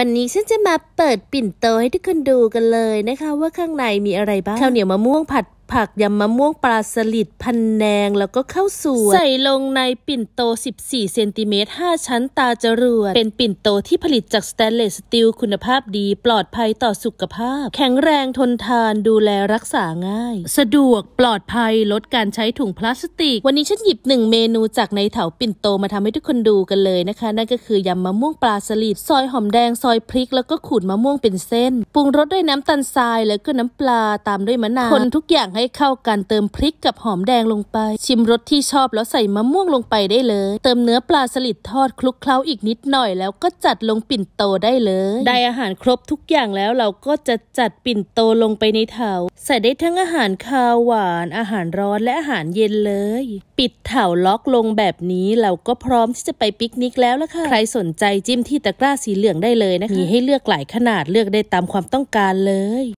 วันนี้ฉันจะมาเปิดปิ่นโตให้ทุกคนดูกันเลยนะคะว่าข้างในมีอะไรบ้างข้าวเหนียวมะม่วงผัดผักยำมะม่วงปลาสลิดพันแนง แล้วก็ข้าวสวยใส่ลงในปิ่นโต 14 เซนติเมตร 5 ชั้นตาจรวดเป็นปิ่นโตที่ผลิตจากสแตนเลสสตีลคุณภาพดีปลอดภัยต่อสุขภาพ แข็งแรงทนทานดูแลรักษาง่าย สะดวกปลอดภัยลดการใช้ถุงพลาสติก วันนี้ฉันหยิบหนึ่งเมนูจากในแถวปิ่นโตมาทำให้ทุกคนดูกันเลยนะคะนั่นก็คือยำมะม่วงปลาสลิดซอยหอมแดง ซอยพริก แล้วก็ขูดมะม่วงเป็นเส้นปรุงรสด้วยน้ำตาลทราย แล้วก็น้ำปลาตามด้วยมะนาวคนทุกอย่างให้เข้ากันเติมพริกกับหอมแดงลงไป ชิมรสที่ชอบแล้วใส่มะม่วงลงไปได้เลย เติมเนื้อปลาสลิดทอดคลุกเคล้าอีกนิดหน่อย แล้วก็จัดลงปิ่นโตได้เลย ได้อาหารครบทุกอย่างแล้วเราก็จะจัดปิ่นโตลงไปในเถาใส่ได้ทั้งอาหารคาวหวานอาหารร้อนและอาหารเย็นเลย ปิดเถาล็อกลงแบบนี้เราก็พร้อมที่จะไปปิกนิกแล้วละค่ะใครสนใจจิ้มที่ตะกร้าสีเหลืองได้เลยนะคะมีให้เลือกหลายขนาดเลือกได้ตามความต้องการเลย